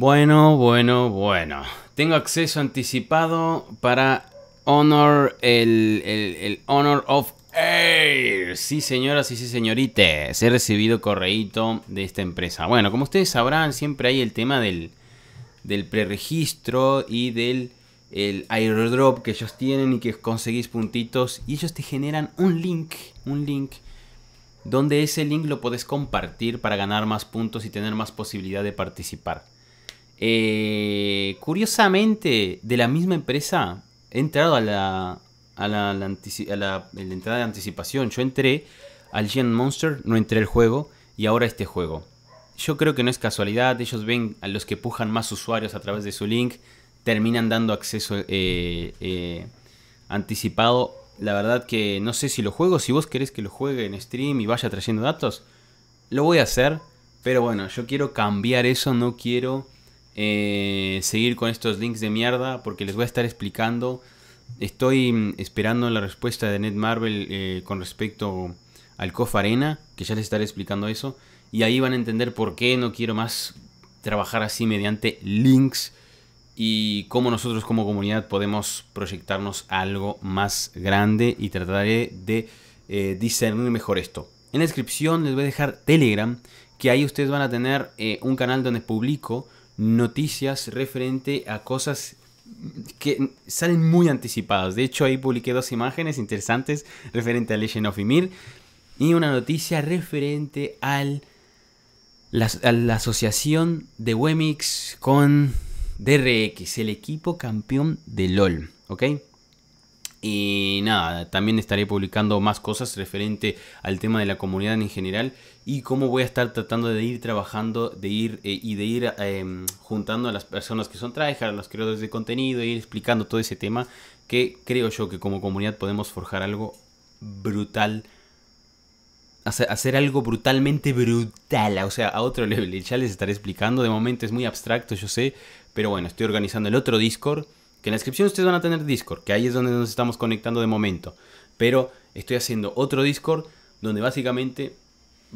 Bueno, bueno, bueno. Tengo acceso anticipado para Honor, el, Honor of Air. Sí, señoras y sí, señoritas. He recibido correíto de esta empresa. Bueno, como ustedes sabrán, siempre hay el tema del, del preregistro y del el airdrop que ellos tienen y que conseguís puntitos y ellos te generan un link, un link donde ese link lo podés compartir para ganar más puntos y tener más posibilidad de participar. Eh, curiosamente, de la misma empresa, he entrado a la, entrada de anticipación. Yo entré al Gen Monster, no entré el juego, y ahora este juego. Yo creo que no es casualidad, ellos ven a los que pujan más usuarios a través de su link, terminan dando acceso eh, eh, anticipado. La verdad que no sé si lo juego, si vos querés que lo juegue en stream y vaya trayendo datos, lo voy a hacer. Pero bueno, yo quiero cambiar eso, no quiero eh, seguir con estos links de mierda porque les voy a estar explicando. Estoy mm, esperando la respuesta de Net Marvel eh, con respecto al Cofarena Arena, que ya les estaré explicando eso. Y ahí van a entender por qué no quiero más trabajar así mediante links y cómo nosotros como comunidad podemos proyectarnos algo más grande y trataré de eh, discernir mejor esto. En la descripción les voy a dejar Telegram, que ahí ustedes van a tener un canal donde publico noticias referente a cosas que salen muy anticipadas. De hecho, ahí publiqué dos imágenes interesantes referente a Legend of Ymir y una noticia referente al, la, a la asociación de Wemix con DRX, el equipo campeón de LOL. ¿Ok? Y nada, también estaré publicando más cosas referente al tema de la comunidad en general y cómo voy a estar tratando de ir trabajando de ir, eh, y de ir em, juntando a las personas que son a los creadores de contenido, e ir explicando todo ese tema que creo yo que como comunidad podemos forjar algo brutal. Hacer, hacer algo brutalmente brutal, o sea, a otro level. Ya les estaré explicando, de momento es muy abstracto, yo sé, pero bueno, estoy organizando el otro Discord que en la descripción ustedes van a tener Discord, que ahí es donde nos estamos conectando de momento. Pero estoy haciendo otro Discord donde básicamente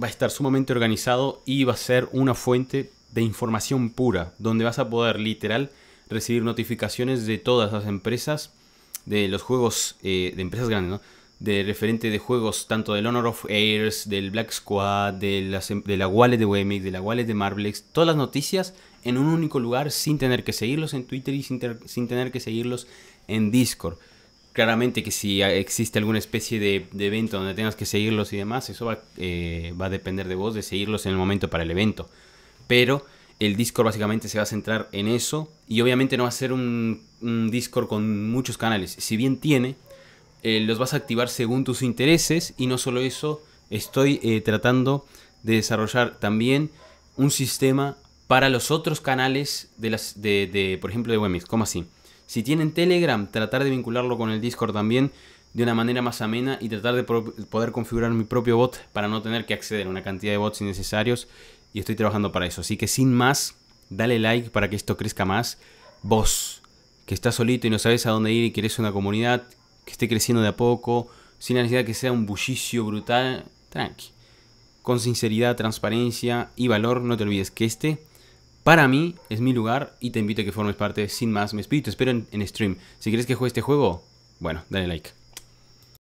va a estar sumamente organizado y va a ser una fuente de información pura, donde vas a poder literal recibir notificaciones de todas las empresas, de los juegos eh, de empresas grandes, ¿no? de referente de juegos, tanto del Honor of Airs, del Black Squad, de, em, de la wallet de Wemix, de la wallet de Marblex... todas las noticias en un único lugar sin tener que seguirlos en Twitter y sin, tener que seguirlos en Discord. Claramente que si existe alguna especie de, evento donde tengas que seguirlos y demás, eso va, eh, va a depender de vos, de seguirlos en el momento para el evento. Pero el Discord básicamente se va a centrar en eso y obviamente no va a ser un, un Discord con muchos canales. Si bien tiene, eh, los vas a activar según tus intereses y no solo eso, estoy eh, tratando de desarrollar también un sistema para los otros canales de las de, por ejemplo de Wemix, como así. Si tienen Telegram, tratar de vincularlo con el Discord también de una manera más amena y tratar de poder configurar mi propio bot para no tener que acceder a una cantidad de bots innecesarios y estoy trabajando para eso. Así que sin más, dale like para que esto crezca más. Vos, que estás solito y no sabes a dónde ir y quieres una comunidad, que esté creciendo de a poco, sin la necesidad que sea un bullicio brutal, tranqui. Con sinceridad, transparencia y valor, no te olvides que este, para mí, es mi lugar y te invito a que formes parte, sin más, mi espíritu, espero en, en stream. Si quieres que juegue este juego, bueno, dale like.